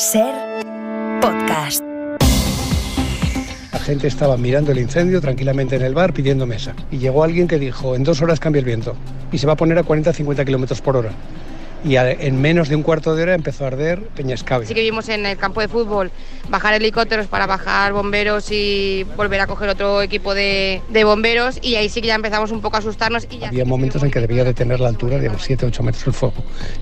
Ser podcast. La gente estaba mirando el incendio tranquilamente en el bar pidiendo mesa. Y llegó alguien que dijo, en dos horas cambia el viento y se va a poner a 40-50 kilómetros por hora y en menos de un cuarto de hora empezó a arder Peñascabia. ...así que vimos en el campo de fútbol bajar helicópteros para bajar bomberos y volver a coger otro equipo de, bomberos y ahí sí que ya empezamos un poco a asustarnos. Y ya Había momentos en que debía tener la altura de 7-8 metros el fuego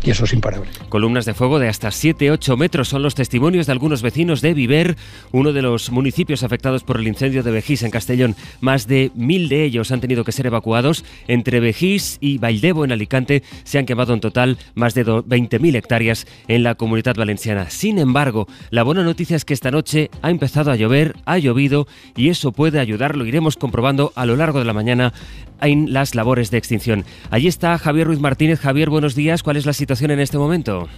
y eso es imparable. Columnas de fuego de hasta 7-8 metros son los testimonios de algunos vecinos de Viver, uno de los municipios afectados por el incendio de Vejís en Castellón. Más de mil de ellos han tenido que ser evacuados. Entre Vejís y Valdebo en Alicante se han quemado en total más de 20.000 hectáreas en la comunidad valenciana. Sin embargo, la buena noticia es que esta noche ha empezado a llover, ha llovido y eso puede ayudar, lo iremos comprobando a lo largo de la mañana en las labores de extinción. Allí está Javier Ruiz Martínez. Javier, buenos días. ¿Cuál es la situación en este momento?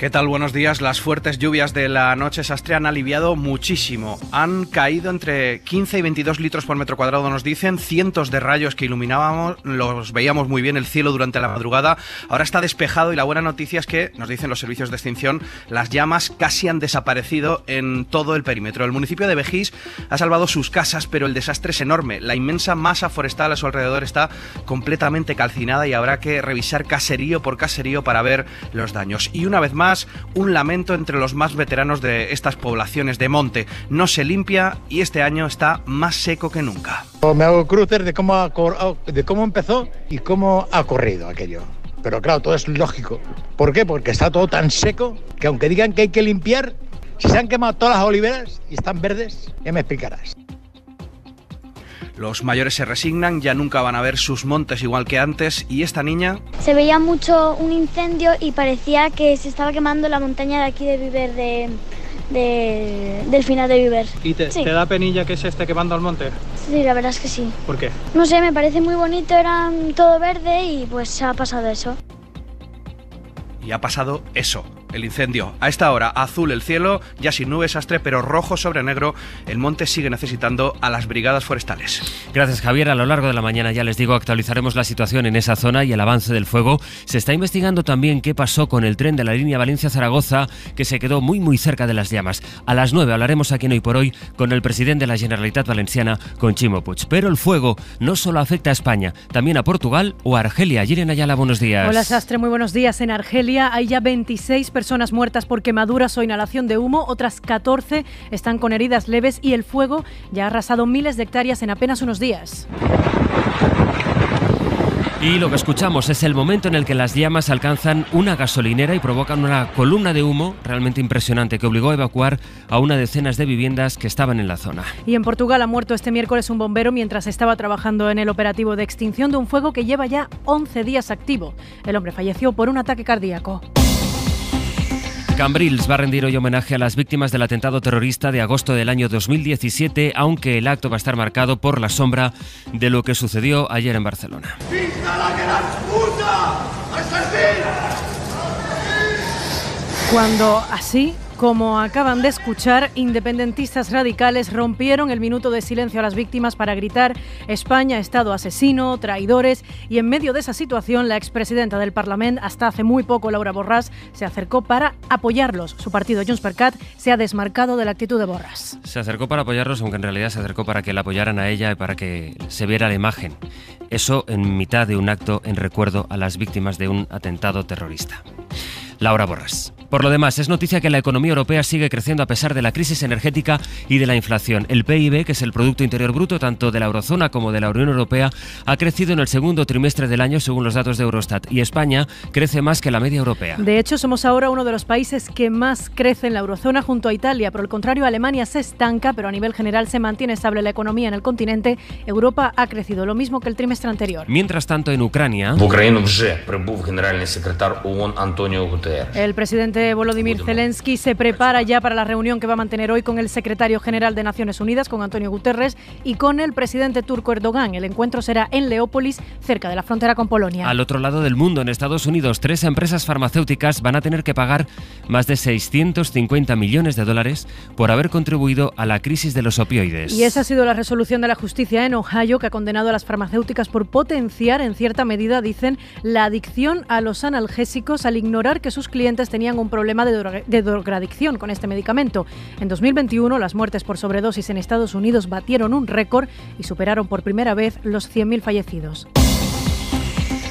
¿Qué tal? Buenos días. Las fuertes lluvias de la noche sastre han aliviado muchísimo. Han caído entre 15 y 22 litros por metro cuadrado, nos dicen. Cientos de rayos que iluminábamos, los veíamos muy bien el cielo durante la madrugada. Ahora está despejado y la buena noticia es que, nos dicen los servicios de extinción, las llamas casi han desaparecido en todo el perímetro. El municipio de Vejís ha salvado sus casas, pero el desastre es enorme. La inmensa masa forestal a su alrededor está completamente calcinada y habrá que revisar caserío por caserío para ver los daños. Y una vez más, un lamento entre los más veteranos de estas poblaciones de monte. No se limpia y este año está más seco que nunca. Me hago cruces de cómo, ha, de cómo empezó y cómo ha corrido aquello. Pero claro, todo es lógico. ¿Por qué? Porque está todo tan seco que aunque digan que hay que limpiar, si se han quemado todas las oliveras y están verdes, ya me explicarás. Los mayores se resignan, ya nunca van a ver sus montes igual que antes y esta niña... Se veía mucho un incendio y parecía que se estaba quemando la montaña de aquí de Viver, de, del final de Viver. ¿Y te, da penilla que se esté quemando el monte? Sí, la verdad es que sí. ¿Por qué? No sé, me parece muy bonito, era todo verde y pues ha pasado eso. Y ha pasado eso el incendio. A esta hora, azul el cielo, ya sin nubes, astre, pero rojo sobre negro, el monte sigue necesitando a las brigadas forestales. Gracias, Javier. A lo largo de la mañana, ya les digo, actualizaremos la situación en esa zona y el avance del fuego. Se está investigando también qué pasó con el tren de la línea Valencia-Zaragoza, que se quedó muy, muy cerca de las llamas. A las 9 hablaremos aquí en Hoy por Hoy con el presidente de la Generalitat Valenciana, con Chimo Puig. Pero el fuego no solo afecta a España, también a Portugal o a Argelia. Jiren Ayala, buenos días. Hola, Sastre, muy buenos días. En Argelia hay ya 26 personas personas muertas por quemaduras o inhalación de humo, otras 14 están con heridas leves y el fuego ya ha arrasado miles de hectáreas en apenas unos días. Y lo que escuchamos es el momento en el que las llamas alcanzan una gasolinera y provocan una columna de humo realmente impresionante que obligó a evacuar a una decenas de viviendas que estaban en la zona. Y en Portugal ha muerto este miércoles un bombero mientras estaba trabajando en el operativo de extinción de un fuego que lleva ya 11 días activo. El hombre falleció por un ataque cardíaco. Cambrils va a rendir hoy homenaje a las víctimas del atentado terrorista de agosto del año 2017, aunque el acto va a estar marcado por la sombra de lo que sucedió ayer en Barcelona. Cuando así como acaban de escuchar, independentistas radicales rompieron el minuto de silencio a las víctimas para gritar España, Estado asesino, traidores y en medio de esa situación la expresidenta del Parlamento, hasta hace muy poco Laura Borras se acercó para apoyarlos. Su partido Junts per Cat se ha desmarcado de la actitud de Borras. Se acercó para apoyarlos, aunque en realidad se acercó para que la apoyaran a ella y para que se viera la imagen. Eso en mitad de un acto en recuerdo a las víctimas de un atentado terrorista. Laura Borras. Por lo demás, es noticia que la economía europea sigue creciendo a pesar de la crisis energética y de la inflación. El PIB, que es el Producto Interior Bruto tanto de la eurozona como de la Unión Europea, ha crecido en el segundo trimestre del año según los datos de Eurostat y España crece más que la media europea. De hecho, somos ahora uno de los países que más crece en la eurozona junto a Italia. Por el contrario, Alemania se estanca, pero a nivel general se mantiene estable la economía en el continente. Europa ha crecido lo mismo que el trimestre anterior. Mientras tanto, en Ucrania... El presidente Volodymyr Zelensky se prepara ya para la reunión que va a mantener hoy con el secretario general de Naciones Unidas, con Antonio Guterres, y con el presidente turco Erdogan. El encuentro será en Leópolis, cerca de la frontera con Polonia. Al otro lado del mundo, en Estados Unidos, tres empresas farmacéuticas van a tener que pagar más de 650 millones de dólares por haber contribuido a la crisis de los opioides. Y esa ha sido la resolución de la justicia en Ohio, que ha condenado a las farmacéuticas por potenciar, en cierta medida, dicen, la adicción a los analgésicos al ignorar que sus clientes tenían un problema de, droga, con este medicamento. En 2021, las muertes por sobredosis en Estados Unidos batieron un récord y superaron por primera vez los 100.000 fallecidos.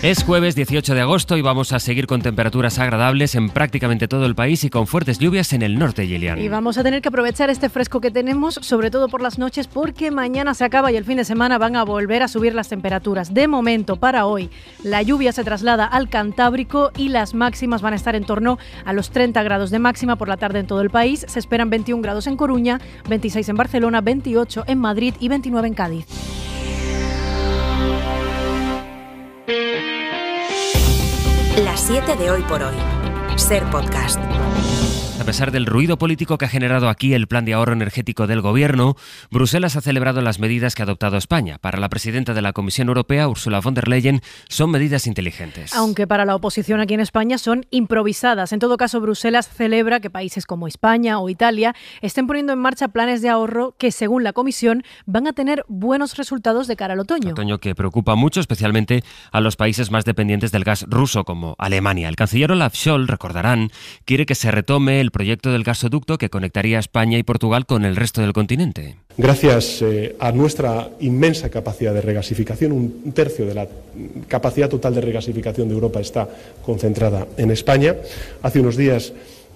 Es jueves 18 de agosto y vamos a seguir con temperaturas agradables en prácticamente todo el país y con fuertes lluvias en el norte, Gillian. Y vamos a tener que aprovechar este fresco que tenemos, sobre todo por las noches, porque mañana se acaba y el fin de semana van a volver a subir las temperaturas. De momento, para hoy, la lluvia se traslada al Cantábrico y las máximas van a estar en torno a los 30 grados de máxima por la tarde en todo el país. Se esperan 21 grados en Coruña, 26 en Barcelona, 28 en Madrid y 29 en Cádiz. 7 de Hoy por Hoy. Ser podcast. A pesar del ruido político que ha generado aquí el plan de ahorro energético del Gobierno, Bruselas ha celebrado las medidas que ha adoptado España. Para la presidenta de la Comisión Europea, Ursula von der Leyen, son medidas inteligentes. Aunque para la oposición aquí en España son improvisadas. En todo caso, Bruselas celebra que países como España o Italia estén poniendo en marcha planes de ahorro que, según la Comisión, van a tener buenos resultados de cara al otoño. Otoño que preocupa mucho, especialmente a los países más dependientes del gas ruso, como Alemania. El canciller Olaf Scholz, recordarán, quiere que se retome el proyecto del gasoducto que conectaría España y Portugal con el resto del continente. Gracias eh, a nuestra inmensa capacidad de regasificación, un tercio de la capacidad total de regasificación de Europa está concentrada en España. Hace unos días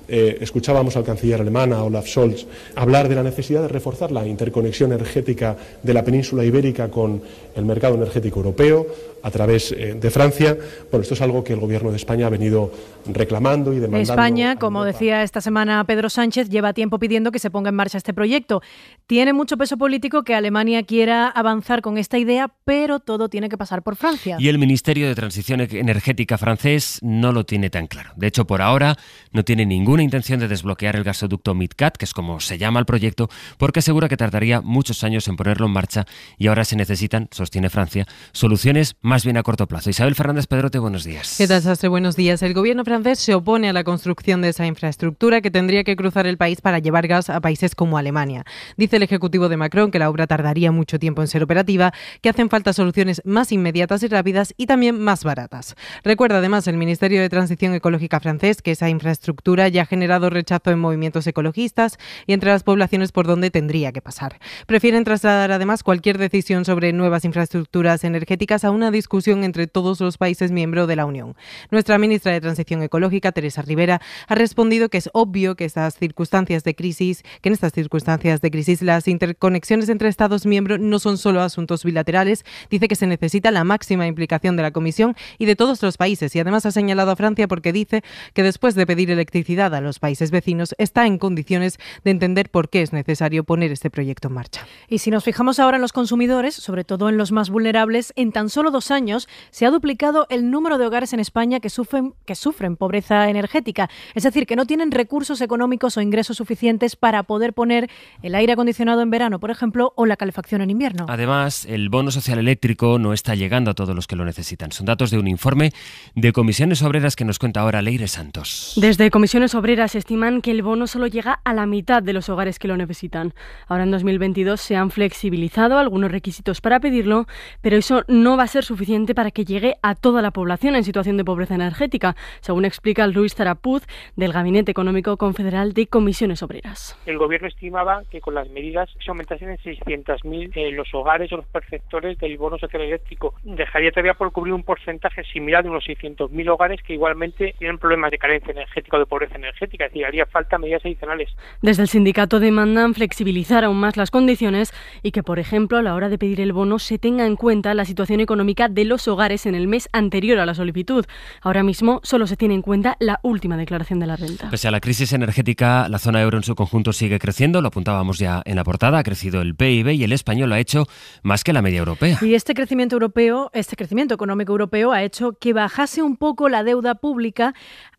eh, escuchábamos al canciller alemán, Olaf Scholz, hablar de la necesidad de reforzar la interconexión energética de la península ibérica con el mercado energético europeo a través eh, de Francia. Bueno, esto es algo que el Gobierno de España ha venido reclamando y demandando. España, como decía esta semana Pedro Sánchez, lleva tiempo pidiendo que se ponga en marcha este proyecto. Tiene mucho peso político que Alemania quiera avanzar con esta idea, pero todo tiene que pasar por Francia. Y el Ministerio de Transición e- Energética francés no lo tiene tan claro. De hecho, por ahora no tiene ninguna intención de desbloquear el gasoducto MidCat, que es como se llama el proyecto, porque asegura que tardaría muchos años en ponerlo en marcha y ahora se necesitan, sostiene Francia, soluciones más más bien a corto plazo. Isabel Fernández Pedrote, buenos días. ¿Qué tal, Sastre? Buenos días. El gobierno francés se opone a la construcción de esa infraestructura que tendría que cruzar el país para llevar gas a países como Alemania. Dice el ejecutivo de Macron que la obra tardaría mucho tiempo en ser operativa, que hacen falta soluciones más inmediatas y rápidas y también más baratas. Recuerda además el Ministerio de Transición Ecológica francés que esa infraestructura ya ha generado rechazo en movimientos ecologistas y entre las poblaciones por donde tendría que pasar. Prefieren trasladar además cualquier decisión sobre nuevas infraestructuras energéticas a una disminución discusión entre todos los países miembros de la Unión. Nuestra ministra de Transición Ecológica, Teresa Rivera, ha respondido que es obvio que estas circunstancias de crisis, que en estas circunstancias de crisis las interconexiones entre Estados miembros no son solo asuntos bilaterales. Dice que se necesita la máxima implicación de la Comisión y de todos los países. Y además ha señalado a Francia porque dice que después de pedir electricidad a los países vecinos está en condiciones de entender por qué es necesario poner este proyecto en marcha. Y si nos fijamos ahora en los consumidores, sobre todo en los más vulnerables, en tan solo dos años se ha duplicado el número de hogares en España que sufren, que sufren pobreza energética, es decir, que no tienen recursos económicos o ingresos suficientes para poder poner el aire acondicionado en verano, por ejemplo, o la calefacción en invierno. Además, el bono social eléctrico no está llegando a todos los que lo necesitan. Son datos de un informe de comisiones obreras que nos cuenta ahora Leire Santos. Desde comisiones obreras estiman que el bono solo llega a la mitad de los hogares que lo necesitan. Ahora en 2022 se han flexibilizado algunos requisitos para pedirlo, pero eso no va a ser suficiente para que llegue a toda la población en situación de pobreza energética, según explica Luis Zarapuz del Gabinete Económico Confederal de Comisiones Obreras. El gobierno estimaba que con las medidas se aumentasen en 600.000 eh, los hogares o los perceptores del bono social eléctrico. Dejaría todavía por cubrir un porcentaje similar de unos 600.000 hogares que igualmente tienen problemas de carencia energética o de pobreza energética, es decir, haría falta medidas adicionales. Desde el sindicato demandan flexibilizar aún más las condiciones y que, por ejemplo, a la hora de pedir el bono se tenga en cuenta la situación económica de los hogares en el mes anterior a la solicitud. Ahora mismo solo se tiene en cuenta la última declaración de la renta. Pese a la crisis energética, la zona euro en su conjunto sigue creciendo, lo apuntábamos ya en la portada, ha crecido el PIB y el español lo ha hecho más que la media europea. Y este crecimiento europeo, este crecimiento económico europeo ha hecho que bajase un poco la deuda pública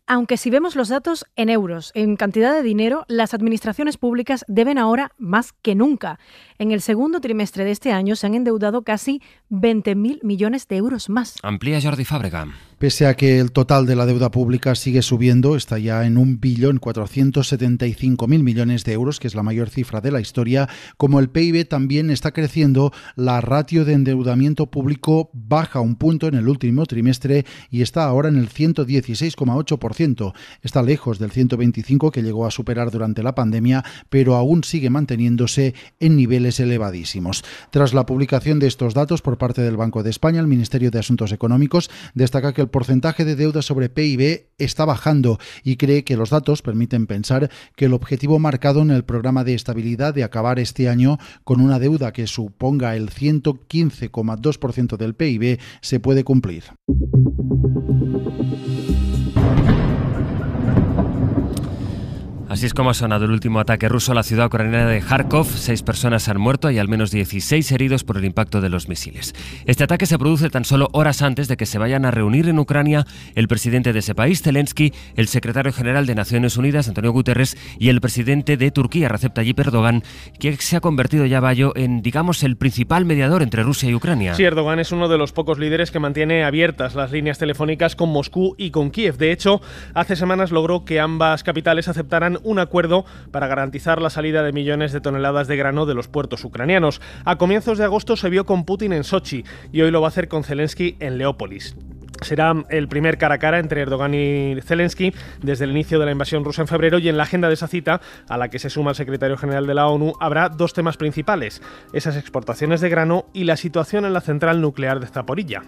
aunque si vemos los datos en euros, en cantidad de dinero, las administraciones públicas deben ahora más que nunca. En el segundo trimestre de este año se han endeudado casi 20.000 millones de euros más. Amplía Jordi Fábrica. Pese a que el total de la deuda pública sigue subiendo, está ya en un billón 475 millones de euros, que es la mayor cifra de la historia, como el PIB también está creciendo, la ratio de endeudamiento público baja un punto en el último trimestre y está ahora en el 116,8%. Está lejos del 125 que llegó a superar durante la pandemia, pero aún sigue manteniéndose en niveles elevadísimos. Tras la publicación de estos datos por parte del Banco de España, el Ministerio de Asuntos Económicos destaca que el porcentaje de deuda sobre PIB está bajando y cree que los datos permiten pensar que el objetivo marcado en el programa de estabilidad de acabar este año con una deuda que suponga el 115,2% del PIB se puede cumplir. Así es como ha sonado el último ataque ruso a la ciudad ucraniana de Kharkov. Seis personas han muerto y al menos 16 heridos por el impacto de los misiles. Este ataque se produce tan solo horas antes de que se vayan a reunir en Ucrania el presidente de ese país, Zelensky, el secretario general de Naciones Unidas, Antonio Guterres, y el presidente de Turquía, Recep Tayyip Erdogan, que se ha convertido ya, Bayo, en, digamos, el principal mediador entre Rusia y Ucrania. Sí, Erdogan es uno de los pocos líderes que mantiene abiertas las líneas telefónicas con Moscú y con Kiev. De hecho, hace semanas logró que ambas capitales aceptaran un acuerdo para garantizar la salida de millones de toneladas de grano de los puertos ucranianos. A comienzos de agosto se vio con Putin en Sochi y hoy lo va a hacer con Zelensky en Leópolis. Será el primer cara a cara entre Erdogan y Zelensky desde el inicio de la invasión rusa en febrero y en la agenda de esa cita, a la que se suma el secretario general de la ONU, habrá dos temas principales, esas exportaciones de grano y la situación en la central nuclear de Zaporilla.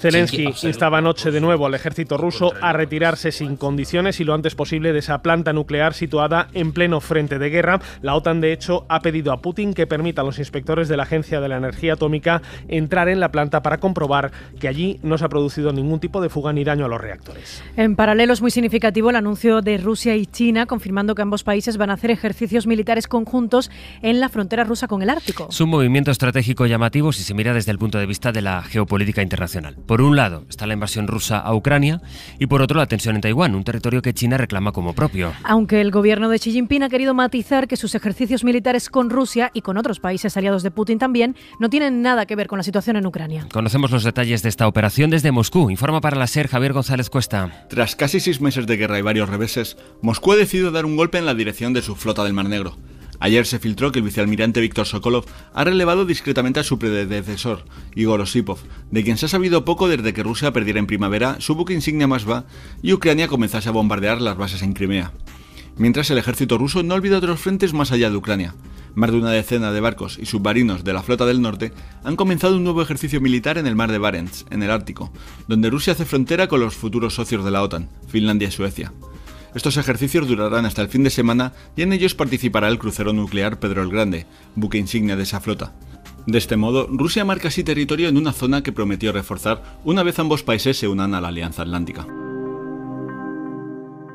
Zelensky instaba anoche de nuevo al ejército ruso a retirarse sin condiciones y lo antes posible de esa planta nuclear situada en pleno frente de guerra. La OTAN, de hecho, ha pedido a Putin que permita a los inspectores de la Agencia de la Energía Atómica entrar en la planta para comprobar que allí no se ha producido ningún tipo de fuga ni daño a los reactores. En paralelo es muy significativo el anuncio de Rusia y China confirmando que ambos países van a hacer ejercicios militares conjuntos en la frontera rusa con el Ártico. Es un movimiento estratégico llamativo si se mira desde el punto de vista de la geopolítica política internacional. Por un lado está la invasión rusa a Ucrania y por otro la tensión en Taiwán, un territorio que China reclama como propio. Aunque el gobierno de Xi Jinping ha querido matizar que sus ejercicios militares con Rusia y con otros países aliados de Putin también no tienen nada que ver con la situación en Ucrania. Conocemos los detalles de esta operación desde Moscú. Informa para la SER Javier González Cuesta. Tras casi seis meses de guerra y varios reveses, Moscú ha decidido dar un golpe en la dirección de su flota del Mar Negro. Ayer se filtró que el vicealmirante Víctor Sokolov ha relevado discretamente a su predecesor, Igor Osipov, de quien se ha sabido poco desde que Rusia perdiera en primavera su buque insignia va y Ucrania comenzase a bombardear las bases en Crimea. Mientras el ejército ruso no olvida otros frentes más allá de Ucrania. Más de una decena de barcos y submarinos de la flota del norte han comenzado un nuevo ejercicio militar en el mar de Barents, en el Ártico, donde Rusia hace frontera con los futuros socios de la OTAN, Finlandia y Suecia. Estos ejercicios durarán hasta el fin de semana y en ellos participará el crucero nuclear Pedro el Grande, buque insignia de esa flota. De este modo, Rusia marca así territorio en una zona que prometió reforzar una vez ambos países se unan a la Alianza Atlántica.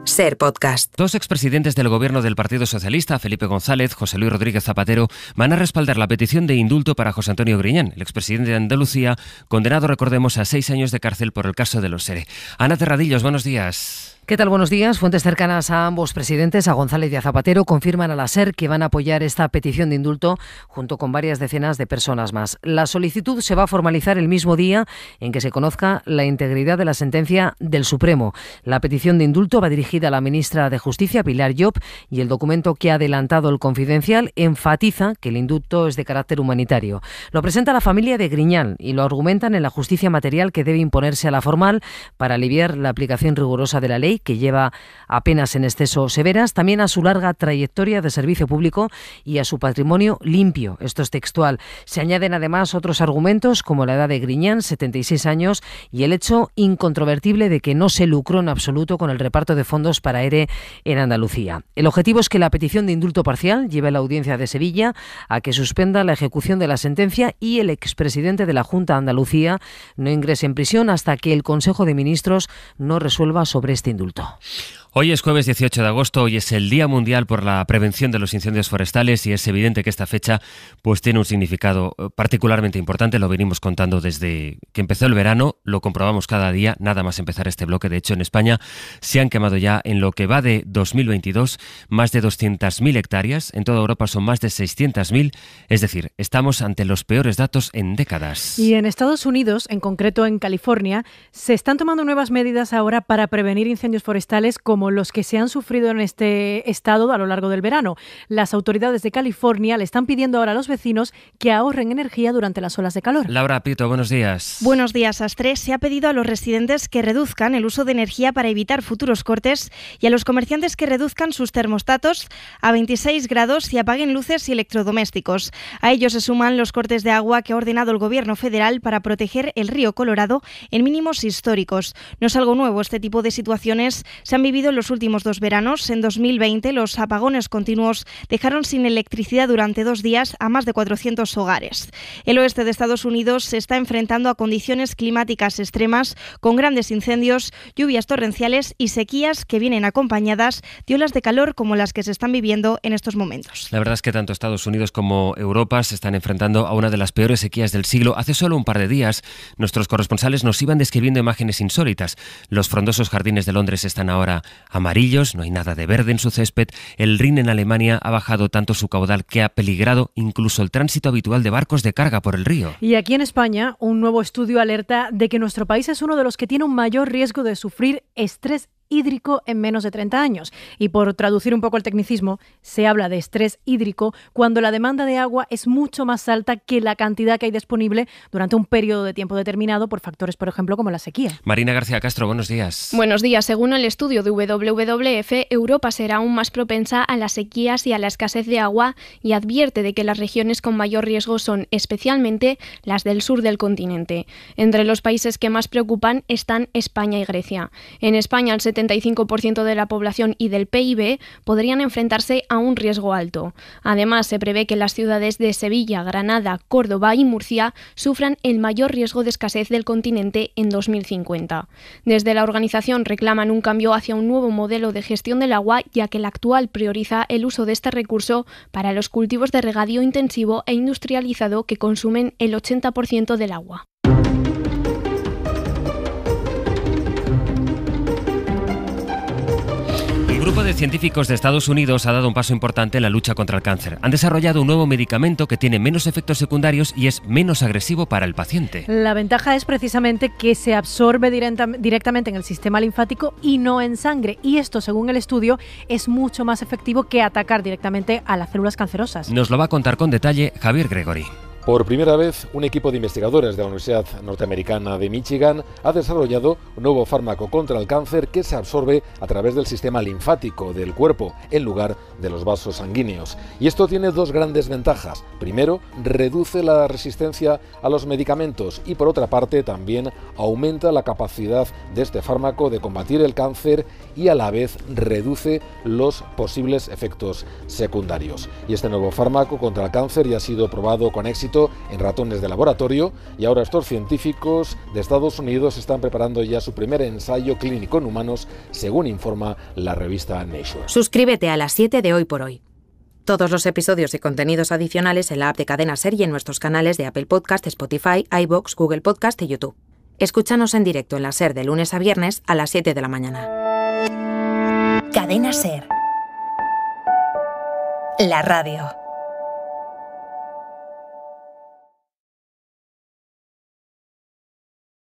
Ser Podcast. Dos expresidentes del gobierno del Partido Socialista, Felipe González, José Luis Rodríguez Zapatero, van a respaldar la petición de indulto para José Antonio Griñán, el expresidente de Andalucía, condenado, recordemos, a seis años de cárcel por el caso de los SERE. Ana Terradillos, buenos días. ¿Qué tal? Buenos días. Fuentes cercanas a ambos presidentes, a González y a Zapatero, confirman a la SER que van a apoyar esta petición de indulto junto con varias decenas de personas más. La solicitud se va a formalizar el mismo día en que se conozca la integridad de la sentencia del Supremo. La petición de indulto va dirigida a la ministra de Justicia, Pilar Llop, y el documento que ha adelantado el confidencial enfatiza que el indulto es de carácter humanitario. Lo presenta la familia de Griñán y lo argumentan en la justicia material que debe imponerse a la formal para aliviar la aplicación rigurosa de la ley que lleva apenas en exceso severas, también a su larga trayectoria de servicio público y a su patrimonio limpio. Esto es textual. Se añaden además otros argumentos como la edad de Griñán, 76 años, y el hecho incontrovertible de que no se lucró en absoluto con el reparto de fondos para ERE en Andalucía. El objetivo es que la petición de indulto parcial lleve a la audiencia de Sevilla a que suspenda la ejecución de la sentencia y el expresidente de la Junta de Andalucía no ingrese en prisión hasta que el Consejo de Ministros no resuelva sobre este indulto. adulto. Hoy es jueves 18 de agosto, hoy es el Día Mundial por la Prevención de los Incendios Forestales y es evidente que esta fecha pues tiene un significado eh, particularmente importante, lo venimos contando desde que empezó el verano, lo comprobamos cada día, nada más empezar este bloque, de hecho en España se han quemado ya en lo que va de 2022 más de 200.000 hectáreas, en toda Europa son más de 600.000, es decir, estamos ante los peores datos en décadas. Y en Estados Unidos, en concreto en California, se están tomando nuevas medidas ahora para prevenir incendios forestales los que se han sufrido en este estado a lo largo del verano. Las autoridades de California le están pidiendo ahora a los vecinos que ahorren energía durante las olas de calor. Laura Pito, buenos días. Buenos días, Astres. Se ha pedido a los residentes que reduzcan el uso de energía para evitar futuros cortes y a los comerciantes que reduzcan sus termostatos a 26 grados y apaguen luces y electrodomésticos. A ellos se suman los cortes de agua que ha ordenado el gobierno federal para proteger el río Colorado en mínimos históricos. No es algo nuevo, este tipo de situaciones se han vivido en los últimos dos veranos. En 2020, los apagones continuos dejaron sin electricidad durante dos días a más de 400 hogares. El oeste de Estados Unidos se está enfrentando a condiciones climáticas extremas, con grandes incendios, lluvias torrenciales y sequías que vienen acompañadas de olas de calor como las que se están viviendo en estos momentos. La verdad es que tanto Estados Unidos como Europa se están enfrentando a una de las peores sequías del siglo. Hace solo un par de días, nuestros corresponsales nos iban describiendo imágenes insólitas. Los frondosos jardines de Londres están ahora amarillos, no hay nada de verde en su césped, el Rin en Alemania ha bajado tanto su caudal que ha peligrado incluso el tránsito habitual de barcos de carga por el río. Y aquí en España, un nuevo estudio alerta de que nuestro país es uno de los que tiene un mayor riesgo de sufrir estrés hídrico en menos de 30 años. Y por traducir un poco el tecnicismo, se habla de estrés hídrico cuando la demanda de agua es mucho más alta que la cantidad que hay disponible durante un periodo de tiempo determinado por factores, por ejemplo, como la sequía. Marina García Castro, buenos días. Buenos días. Según el estudio de WWF, Europa será aún más propensa a las sequías y a la escasez de agua y advierte de que las regiones con mayor riesgo son especialmente las del sur del continente. Entre los países que más preocupan están España y Grecia. En España, el 70 75% de la población y del PIB podrían enfrentarse a un riesgo alto. Además, se prevé que las ciudades de Sevilla, Granada, Córdoba y Murcia sufran el mayor riesgo de escasez del continente en 2050. Desde la organización reclaman un cambio hacia un nuevo modelo de gestión del agua, ya que el actual prioriza el uso de este recurso para los cultivos de regadío intensivo e industrializado que consumen el 80% del agua. grupo de científicos de Estados Unidos ha dado un paso importante en la lucha contra el cáncer. Han desarrollado un nuevo medicamento que tiene menos efectos secundarios y es menos agresivo para el paciente. La ventaja es precisamente que se absorbe directamente en el sistema linfático y no en sangre. Y esto, según el estudio, es mucho más efectivo que atacar directamente a las células cancerosas. Nos lo va a contar con detalle Javier Gregory. Por primera vez, un equipo de investigadores de la Universidad Norteamericana de Michigan ha desarrollado un nuevo fármaco contra el cáncer que se absorbe a través del sistema linfático del cuerpo en lugar de los vasos sanguíneos. Y esto tiene dos grandes ventajas. Primero, reduce la resistencia a los medicamentos y por otra parte también aumenta la capacidad de este fármaco de combatir el cáncer y a la vez reduce los posibles efectos secundarios. Y este nuevo fármaco contra el cáncer ya ha sido probado con éxito en ratones de laboratorio y ahora estos científicos de Estados Unidos están preparando ya su primer ensayo clínico en humanos, según informa la revista Nature. Suscríbete a las 7 de hoy por hoy. Todos los episodios y contenidos adicionales en la app de Cadena Ser y en nuestros canales de Apple Podcast, Spotify, iBox, Google Podcast y YouTube. Escúchanos en directo en la SER de lunes a viernes a las 7 de la mañana. Cadena SER. La radio.